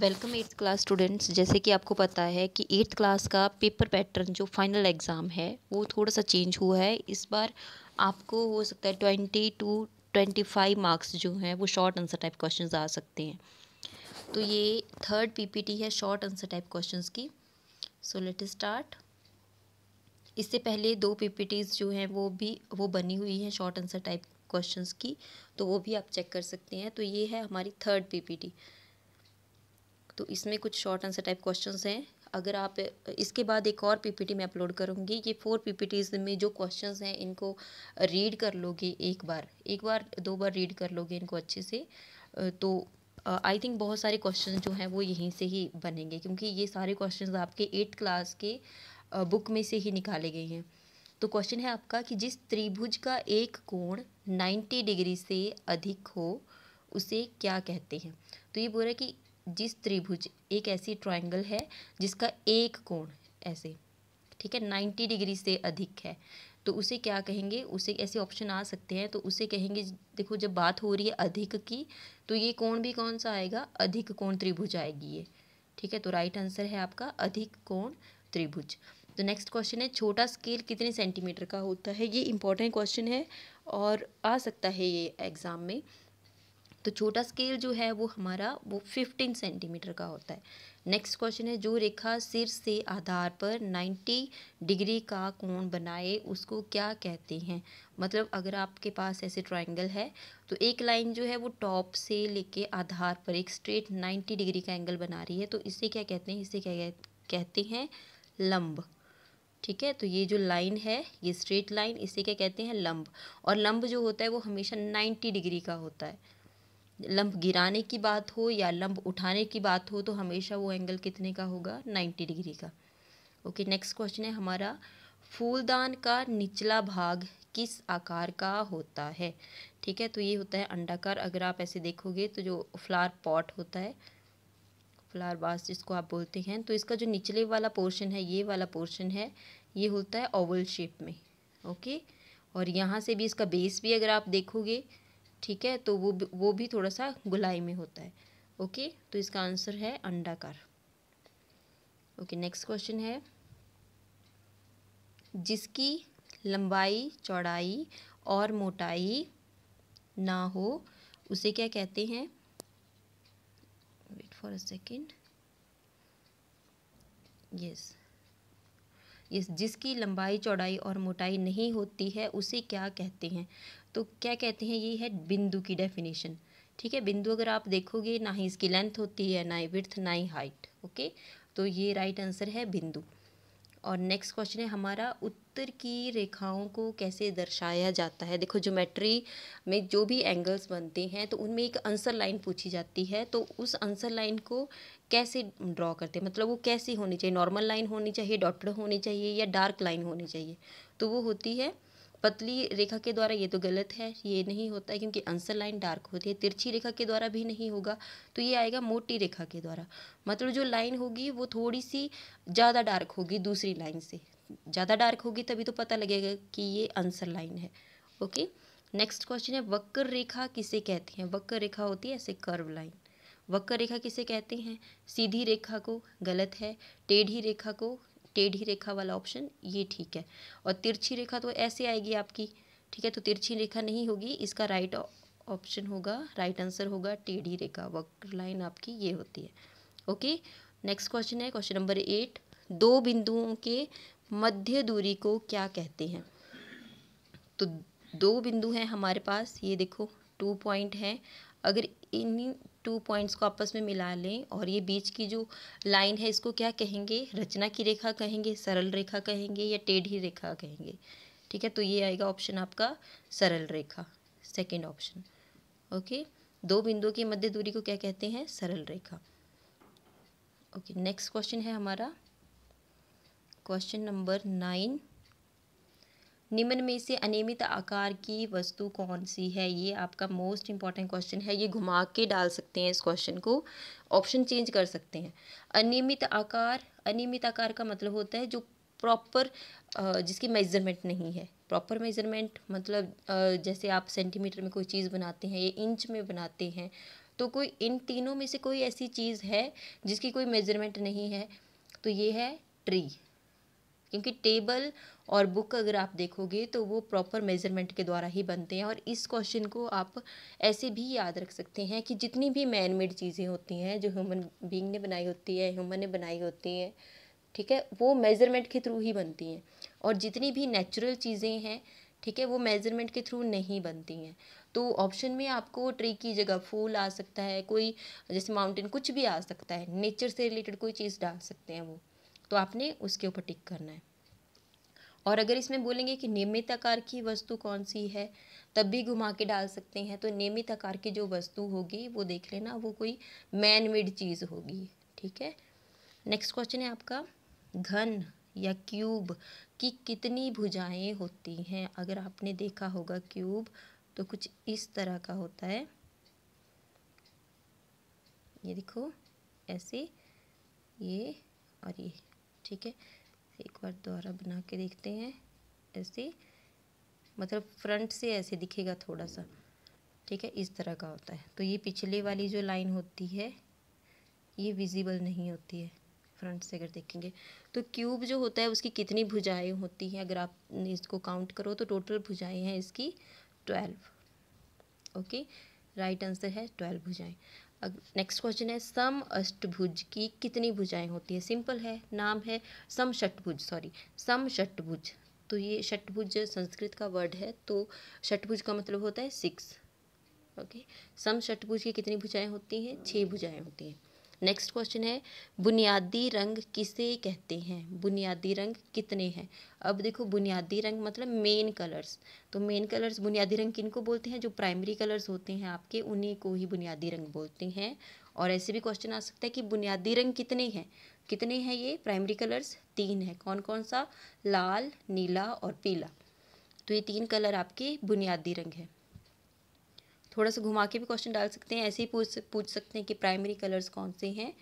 welcome eighth class students जैसे कि आपको पता है कि एट्थ क्लास का पेपर पैटर्न जो फाइनल एग्ज़ाम है वो थोड़ा सा चेंज हुआ है इस बार आपको हो सकता है twenty two twenty five marks जो हैं वो शॉर्ट आंसर टाइप क्वेश्चन आ सकते हैं तो ये थर्ड पीपीटी है शॉर्ट आंसर टाइप क्वेश्चन की सो लेट स्टार्ट इससे पहले दो पी जो हैं वो भी वो बनी हुई हैं शॉर्ट आंसर टाइप क्वेश्चन की तो वो भी आप चेक कर सकते हैं तो ये है हमारी थर्ड पी तो इसमें कुछ शॉर्ट आंसर टाइप क्वेश्चन हैं अगर आप इसके बाद एक और पीपीटी मैं अपलोड करूँगी ये फोर पीपीटीज में जो क्वेश्चंस हैं इनको रीड कर लोगे एक बार एक बार दो बार रीड कर लोगे इनको अच्छे से तो आई थिंक बहुत सारे क्वेश्चन जो हैं वो यहीं से ही बनेंगे क्योंकि ये सारे क्वेश्चन आपके एट्थ क्लास के बुक में से ही निकाले गए हैं तो क्वेश्चन है आपका कि जिस त्रिभुज का एक कोण नाइन्टी डिग्री से अधिक हो उसे क्या कहते हैं तो ये बोल रहा है कि जिस त्रिभुज एक ऐसी ट्राइंगल है जिसका एक कोण ऐसे ठीक है नाइन्टी डिग्री से अधिक है तो उसे क्या कहेंगे उसे ऐसे ऑप्शन आ सकते हैं तो उसे कहेंगे देखो जब बात हो रही है अधिक की तो ये कोण भी कौन सा आएगा अधिक कोण त्रिभुज आएगी ये ठीक है तो राइट आंसर है आपका अधिक कोण त्रिभुज तो नेक्स्ट क्वेश्चन है छोटा स्केल कितने सेंटीमीटर का होता है ये इंपॉर्टेंट क्वेश्चन है और आ सकता है ये एग्ज़ाम में तो छोटा स्केल जो है वो हमारा वो फिफ्टीन सेंटीमीटर का होता है नेक्स्ट क्वेश्चन है जो रेखा सिर से आधार पर नाइन्टी डिग्री का कोण बनाए उसको क्या कहते हैं मतलब अगर आपके पास ऐसे ट्राइंगल है तो एक लाइन जो है वो टॉप से लेके आधार पर एक स्ट्रेट नाइन्टी डिग्री का एंगल बना रही है तो इसे क्या कहते हैं इसे क्या कहते हैं लंब ठीक है तो ये जो लाइन है ये स्ट्रेट लाइन इसे क्या कहते हैं लंब और लंब जो होता है वो हमेशा नाइन्टी डिग्री का होता है लम्ब गिराने की बात हो या लम्ब उठाने की बात हो तो हमेशा वो एंगल कितने का होगा नाइन्टी डिग्री का ओके नेक्स्ट क्वेश्चन है हमारा फूलदान का निचला भाग किस आकार का होता है ठीक है तो ये होता है अंडाकार अगर आप ऐसे देखोगे तो जो फ्लावर पॉट होता है फ्लावर बास जिसको आप बोलते हैं तो इसका जो निचले वाला पोर्शन है ये वाला पोर्शन है ये होता है ओवल शेप में ओके और यहाँ से भी इसका बेस भी अगर आप देखोगे ठीक है तो वो वो भी थोड़ा सा गुलाई में होता है ओके तो इसका आंसर है अंडाकार ओके नेक्स्ट क्वेश्चन है जिसकी लंबाई चौड़ाई और मोटाई ना हो उसे क्या कहते हैं wait for a second yes yes जिसकी लंबाई चौड़ाई और मोटाई नहीं होती है उसे क्या कहते हैं तो क्या कहते हैं ये है बिंदु की डेफिनेशन ठीक है बिंदु अगर आप देखोगे ना ही इसकी लेंथ होती है ना ही विर्थ ना ही हाइट ओके तो ये राइट आंसर है बिंदु और नेक्स्ट क्वेश्चन है हमारा उत्तर की रेखाओं को कैसे दर्शाया जाता है देखो ज्योमेट्री में जो भी एंगल्स बनते हैं तो उनमें एक आंसर लाइन पूछी जाती है तो उस आंसर लाइन को कैसे ड्रॉ करते हैं मतलब वो कैसी होनी चाहिए नॉर्मल लाइन होनी चाहिए डॉटेड होनी चाहिए या डार्क लाइन होनी चाहिए तो वो होती है पतली रेखा के द्वारा ये तो गलत है ये नहीं होता है क्योंकि आंसर लाइन डार्क होती है तिरछी रेखा के द्वारा भी नहीं होगा तो ये आएगा मोटी रेखा के द्वारा मतलब जो लाइन होगी वो थोड़ी सी ज़्यादा डार्क होगी दूसरी लाइन से ज़्यादा डार्क होगी तभी तो पता लगेगा कि ये आंसर लाइन है ओके नेक्स्ट क्वेश्चन है वक्र रेखा किसे कहते हैं वक्र रेखा होती है ऐसे कर्व लाइन वक्र रेखा किसे कहते हैं सीधी रेखा को गलत है टेढ़ी रेखा को टेढ़ी रेखा वाला ऑप्शन ये ठीक है और तिरछी रेखा तो ऐसे आएगी आपकी ठीक है तो तिरछी रेखा नहीं होगी इसका राइट ऑप्शन होगा राइट आंसर होगा टेढ़ी रेखा वक्र लाइन आपकी ये होती है ओके नेक्स्ट क्वेश्चन है क्वेश्चन नंबर एट दो बिंदुओं के मध्य दूरी को क्या कहते हैं तो दो बिंदु हैं हमारे पास ये देखो टू पॉइंट हैं अगर इन टू पॉइंट्स को आपस में मिला लें और ये बीच की जो लाइन है इसको क्या कहेंगे रचना की रेखा कहेंगे सरल रेखा कहेंगे या टेढ़ी रेखा कहेंगे ठीक है तो ये आएगा ऑप्शन आपका सरल रेखा सेकेंड ऑप्शन ओके दो बिंदुओं की मध्य दूरी को क्या कहते हैं सरल रेखा ओके नेक्स्ट क्वेश्चन है हमारा क्वेश्चन नंबर नाइन निम्न में से अनियमित आकार की वस्तु कौन सी है ये आपका मोस्ट इंपॉर्टेंट क्वेश्चन है ये घुमा के डाल सकते हैं इस क्वेश्चन को ऑप्शन चेंज कर सकते हैं अनियमित आकार अनियमित आकार का मतलब होता है जो प्रॉपर जिसकी मेजरमेंट नहीं है प्रॉपर मेजरमेंट मतलब जैसे आप सेंटीमीटर में कोई चीज़ बनाते हैं या इंच में बनाते हैं तो कोई इन तीनों में से कोई ऐसी चीज़ है जिसकी कोई मेजरमेंट नहीं है तो ये है ट्री क्योंकि टेबल और बुक अगर आप देखोगे तो वो प्रॉपर मेज़रमेंट के द्वारा ही बनते हैं और इस क्वेश्चन को आप ऐसे भी याद रख सकते हैं कि जितनी भी मैन मेड चीज़ें होती हैं जो ह्यूमन बींग ने बनाई होती है ह्यूमन ने बनाई होती हैं ठीक है वो मेज़रमेंट के थ्रू ही बनती हैं और जितनी भी नेचुरल चीज़ें हैं ठीक है वो मेज़रमेंट के थ्रू नहीं बनती हैं तो ऑप्शन में आपको ट्री की जगह फूल आ सकता है कोई जैसे माउंटेन कुछ भी आ सकता है नेचर से रिलेटेड कोई चीज़ डाल सकते हैं वो तो आपने उसके ऊपर टिक करना है और अगर इसमें बोलेंगे कि नियमित आकार की वस्तु कौन सी है तब भी घुमा के डाल सकते हैं तो नियमित आकार की जो वस्तु होगी वो देख लेना वो कोई मैन मेड चीज़ होगी ठीक है नेक्स्ट क्वेश्चन है आपका घन या क्यूब की कितनी भुजाएं होती हैं अगर आपने देखा होगा क्यूब तो कुछ इस तरह का होता है ये देखो ऐसे ये और ये ठीक है एक बार दोबारा बना के देखते हैं ऐसे मतलब फ्रंट से ऐसे दिखेगा थोड़ा सा ठीक है इस तरह का होता है तो ये पिछले वाली जो लाइन होती है ये विजिबल नहीं होती है फ्रंट से अगर देखेंगे तो क्यूब जो होता है उसकी कितनी भुजाएं होती हैं अगर आप इसको काउंट करो तो टोटल भुजाएं हैं इसकी ट्वेल्व ओके राइट आंसर है ट्वेल्व भुजाएं नेक्स्ट क्वेश्चन है सम अष्टभुज की कितनी भुजाएं होती है सिंपल है नाम है सम षटभुज सॉरी सम षटभुज तो ये षटभुज संस्कृत का वर्ड है तो षटभुज का मतलब होता है सिक्स ओके सम षटभुज की कितनी भुजाएं होती हैं छः भुजाएं होती हैं नेक्स्ट क्वेश्चन है बुनियादी रंग किसे कहते हैं बुनियादी रंग कितने हैं अब देखो बुनियादी रंग मतलब मेन कलर्स तो मेन कलर्स बुनियादी रंग किनको बोलते हैं जो प्राइमरी कलर्स होते हैं आपके उन्हीं को ही बुनियादी रंग बोलते हैं और ऐसे भी क्वेश्चन आ सकता है कि बुनियादी रंग कितने हैं कितने हैं ये प्राइमरी कलर्स तीन है कौन कौन सा लाल नीला और पीला तो ये तीन कलर आपके बुनियादी रंग है थोड़ा सा घुमा के भी क्वेश्चन डाल सकते हैं ऐसे ही पूछ पूछ सकते हैं कि प्राइमरी कलर्स कौन से हैं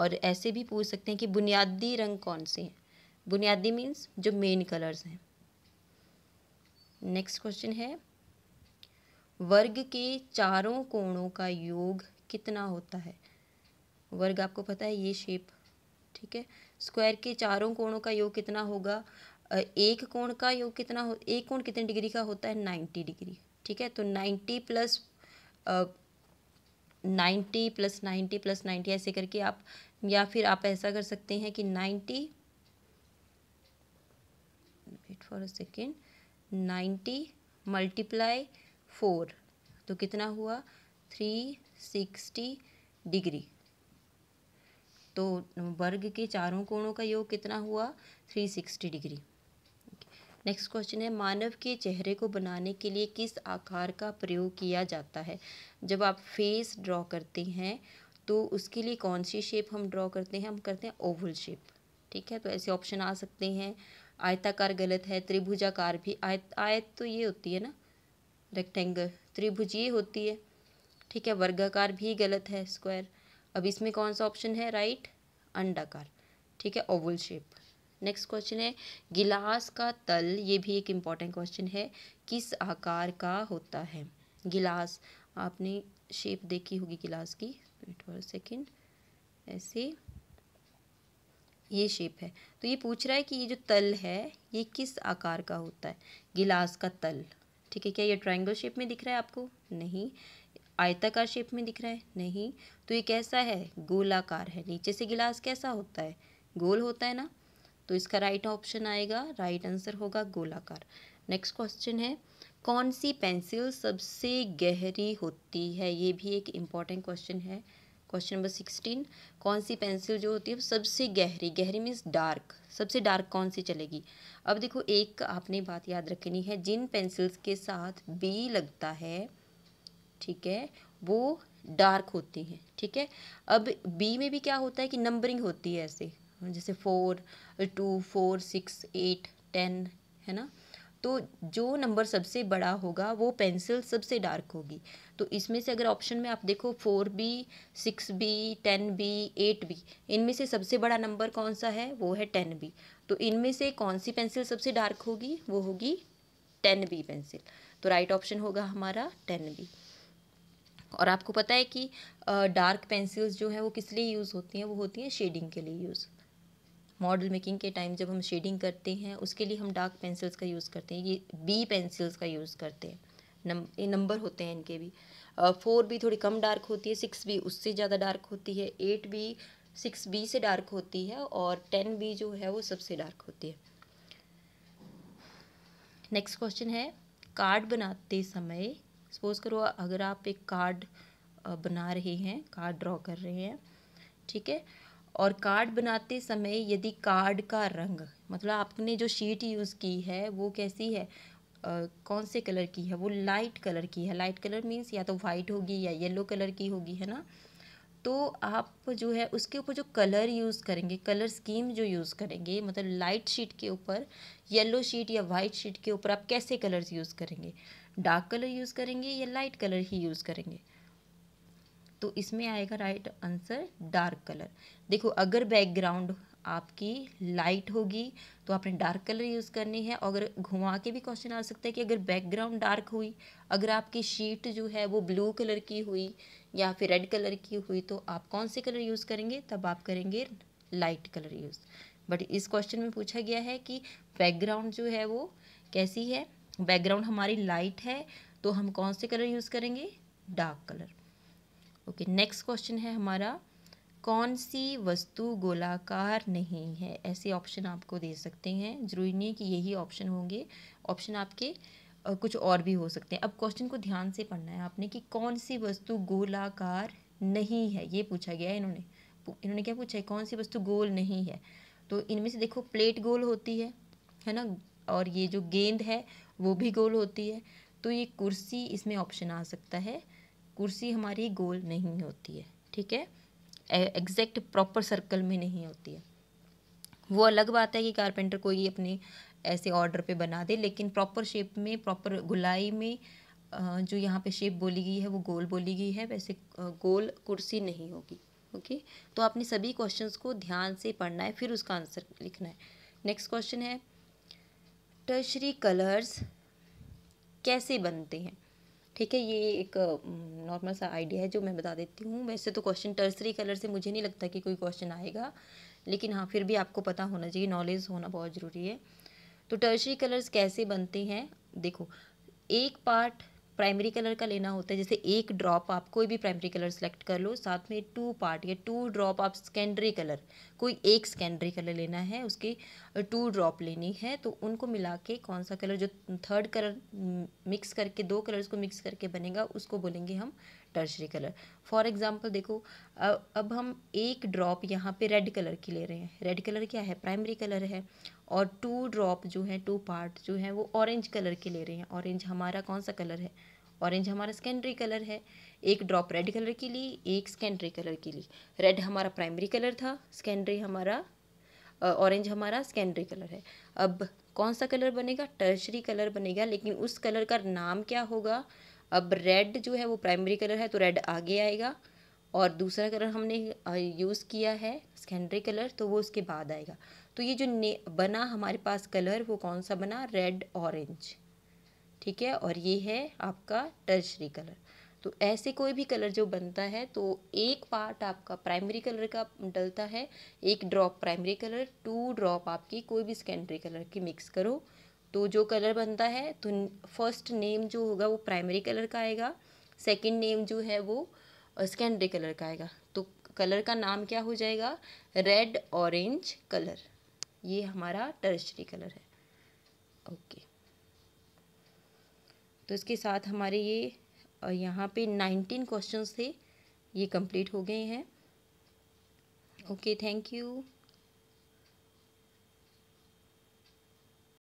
और ऐसे भी पूछ सकते हैं कि बुनियादी रंग कौन से हैं बुनियादी मीन्स जो मेन कलर्स हैं नेक्स्ट क्वेश्चन है वर्ग के चारों कोणों का योग कितना होता है वर्ग आपको पता है ये शेप ठीक है स्क्वायर के चारों कोणों का योग कितना होगा एक कोण का योग कितना हो एक कोण कितने डिग्री का होता है नाइन्टी डिग्री ठीक है तो ninety plus ninety plus ninety plus ninety ऐसे करके आप या फिर आप ऐसा कर सकते हैं कि ninety wait for a second ninety multiply four तो कितना हुआ थ्री सिक्सटी डिग्री तो वर्ग के चारों कोणों का योग कितना हुआ three sixty degree next question है मानव के चेहरे को बनाने के लिए किस आकार का प्रयोग किया जाता है जब आप फेस ड्रॉ करते हैं तो उसके लिए कौन सी शेप हम ड्रॉ करते हैं हम करते हैं ओवल शेप ठीक है तो ऐसे ऑप्शन आ सकते हैं आयताकार गलत है त्रिभुजाकार भी आयत आयत तो ये होती है ना रेक्टेंगल त्रिभुज ये होती है ठीक है वर्गाकार भी गलत है स्क्वायर अब इसमें कौन सा ऑप्शन है राइट अंडाकार ठीक है ओवल शेप नेक्स्ट क्वेश्चन है गिलास का तल ये भी एक इम्पॉर्टेंट क्वेश्चन है किस आकार का होता है गिलास आपने शेप देखी होगी गिलास की वेट फॉर सेकेंड ऐसे ये शेप है तो ये पूछ रहा है कि ये जो तल है ये किस आकार का होता है गिलास का तल ठीक है क्या ये ट्राइंगल शेप में दिख रहा है आपको नहीं आयताकार शेप में दिख रहा है नहीं तो ये कैसा है गोलाकार है नीचे से गिलास कैसा होता है गोल होता है ना तो इसका राइट ऑप्शन आएगा राइट आंसर होगा गोलाकार नेक्स्ट क्वेश्चन है कौन सी पेंसिल सबसे गहरी होती है ये भी एक इम्पॉर्टेंट क्वेश्चन है क्वेश्चन नंबर सिक्सटीन कौन सी पेंसिल जो होती है सबसे गहरी गहरी मीन्स डार्क सबसे डार्क कौन सी चलेगी अब देखो एक आपने बात याद रखनी है जिन पेंसिल्स के साथ बी लगता है ठीक है वो डार्क होती हैं ठीक है अब बी में भी क्या होता है कि नंबरिंग होती है ऐसे जैसे four two four six eight ten है ना तो जो नंबर सबसे बड़ा होगा वो पेंसिल सबसे डार्क होगी तो इसमें से अगर ऑप्शन में आप देखो four B six B ten B eight B इनमें से सबसे बड़ा नंबर कौन सा है वो है टेन बी तो इनमें से कौन सी पेंसिल सबसे डार्क होगी वो होगी टेन बी पेंसिल तो राइट ऑप्शन होगा हमारा टेन बी और आपको पता है कि डार्क पेंसिल्स जो है वो किस लिए यूज़ होती हैं वो होती हैं शेडिंग के लिए यूज़ मॉडल मेकिंग के टाइम जब हम शेडिंग करते हैं उसके लिए हम डार्क पेंसिल्स का यूज़ करते हैं ये बी पेंसिल्स का यूज़ करते हैं नम नंबर होते हैं इनके भी फोर बी थोड़ी कम डार्क होती है सिक्स बी उससे ज़्यादा डार्क होती है एट बी सिक्स बी से डार्क होती है और टेन बी जो है वो सबसे डार्क होती है नेक्स्ट क्वेश्चन है कार्ड बनाते समय सपोज करो अगर आप एक कार्ड बना रहे हैं कार्ड ड्रॉ कर रहे हैं ठीक है और कार्ड बनाते समय यदि कार्ड का रंग मतलब आपने जो शीट यूज़ की है वो कैसी है Uh, कौन से कलर की है वो लाइट कलर की है लाइट कलर मीन्स या तो वाइट होगी या येलो कलर की होगी है ना तो आप जो है उसके ऊपर जो कलर यूज़ करेंगे कलर स्कीम जो यूज़ करेंगे मतलब लाइट शीट के ऊपर येलो शीट या वाइट शीट के ऊपर आप कैसे कलर्स यूज़ करेंगे डार्क कलर यूज़ करेंगे या लाइट कलर ही यूज़ करेंगे तो इसमें आएगा राइट आंसर डार्क कलर देखो अगर बैकग्राउंड आपकी लाइट होगी तो आपने डार्क कलर यूज़ करनी है और अगर घुमा के भी क्वेश्चन आ सकता है कि अगर बैकग्राउंड डार्क हुई अगर आपकी शीट जो है वो ब्लू कलर की हुई या फिर रेड कलर की हुई तो आप कौन से कलर यूज़ करेंगे तब आप करेंगे लाइट कलर यूज़ बट इस क्वेश्चन में पूछा गया है कि बैकग्राउंड जो है वो कैसी है बैकग्राउंड हमारी लाइट है तो हम कौन से कलर यूज़ करेंगे dark colour okay next question है हमारा कौन सी वस्तु गोलाकार नहीं है ऐसे ऑप्शन आपको दे सकते हैं जरूरी नहीं कि यही ऑप्शन होंगे ऑप्शन आपके कुछ और भी हो सकते हैं अब क्वेश्चन को ध्यान से पढ़ना है आपने कि कौन सी वस्तु गोलाकार नहीं है ये पूछा गया है इन्होंने इन्होंने क्या पूछा है कौन सी वस्तु गोल नहीं है तो इनमें से देखो प्लेट गोल होती है है ना और ये जो गेंद है वो भी गोल होती है तो ये कुर्सी इसमें ऑप्शन आ सकता है कुर्सी हमारी गोल नहीं होती है ठीक है एग्जैक्ट प्रॉपर सर्कल में नहीं होती है वो अलग बात है कि कारपेंटर कोई अपने ऐसे ऑर्डर पे बना दे लेकिन प्रॉपर शेप में प्रॉपर गुलाई में जो यहाँ पे शेप बोली गई है वो गोल बोली गई है वैसे गोल कुर्सी नहीं होगी ओके तो आपने सभी क्वेश्चंस को ध्यान से पढ़ना है फिर उसका आंसर लिखना है नेक्स्ट क्वेश्चन है टर्शरी कलर्स कैसे बनते हैं ठीक है ये एक नॉर्मल सा आइडिया है जो मैं बता देती हूँ वैसे तो क्वेश्चन टर्सरी कलर से मुझे नहीं लगता कि कोई क्वेश्चन आएगा लेकिन हाँ फिर भी आपको पता होना चाहिए नॉलेज होना बहुत ज़रूरी है तो टर्सरी कलर्स कैसे बनते हैं देखो एक पार्ट प्राइमरी कलर का लेना होता है जैसे एक ड्रॉप आप कोई भी प्राइमरी कलर सेलेक्ट कर लो साथ में टू पार्ट या टू ड्रॉप आप सेकेंडरी कलर कोई एक सेकेंडरी कलर लेना है उसकी टू ड्रॉप लेनी है तो उनको मिला के कौन सा कलर जो थर्ड कलर मिक्स करके दो कलर्स को मिक्स करके बनेगा उसको बोलेंगे हम टर्शरी कलर फॉर एग्ज़ाम्पल देखो अब अब हम एक ड्रॉप यहाँ पे रेड कलर की ले रहे हैं रेड कलर क्या है प्राइमरी कलर है और टू ड्रॉप जो है टू पार्ट जो है वो ऑरेंज कलर के ले रहे हैं ऑरेंज हमारा कौन सा कलर है ऑरेंज हमारा सेकेंडरी कलर है एक ड्रॉप रेड कलर की ली एक सेकेंडरी कलर की ली रेड हमारा प्राइमरी कलर था सेकेंडरी हमारा ऑरेंज हमारा सेकेंडरी कलर है अब कौन सा कलर बनेगा टर्शरी कलर बनेगा लेकिन उस कलर का नाम क्या होगा अब रेड जो है वो प्राइमरी कलर है तो रेड आगे आएगा और दूसरा कलर हमने यूज़ किया है सेकेंडरी कलर तो वो उसके बाद आएगा तो ये जो बना हमारे पास कलर वो कौन सा बना रेड ऑरेंज ठीक है और ये है आपका टर्शरी कलर तो ऐसे कोई भी कलर जो बनता है तो एक पार्ट आपका प्राइमरी कलर का डलता है एक drop primary colour two drop आपकी कोई भी सेकेंडरी कलर की मिक्स करो तो जो कलर बनता है तो फर्स्ट नेम जो होगा वो प्राइमरी कलर का आएगा सेकंड नेम जो है वो सेकेंडरी कलर का आएगा तो कलर का नाम क्या हो जाएगा रेड ऑरेंज कलर ये हमारा टर्शरी कलर है ओके तो इसके साथ हमारे ये यहाँ पे नाइनटीन क्वेश्चन थे ये कंप्लीट हो गए हैं ओके थैंक यू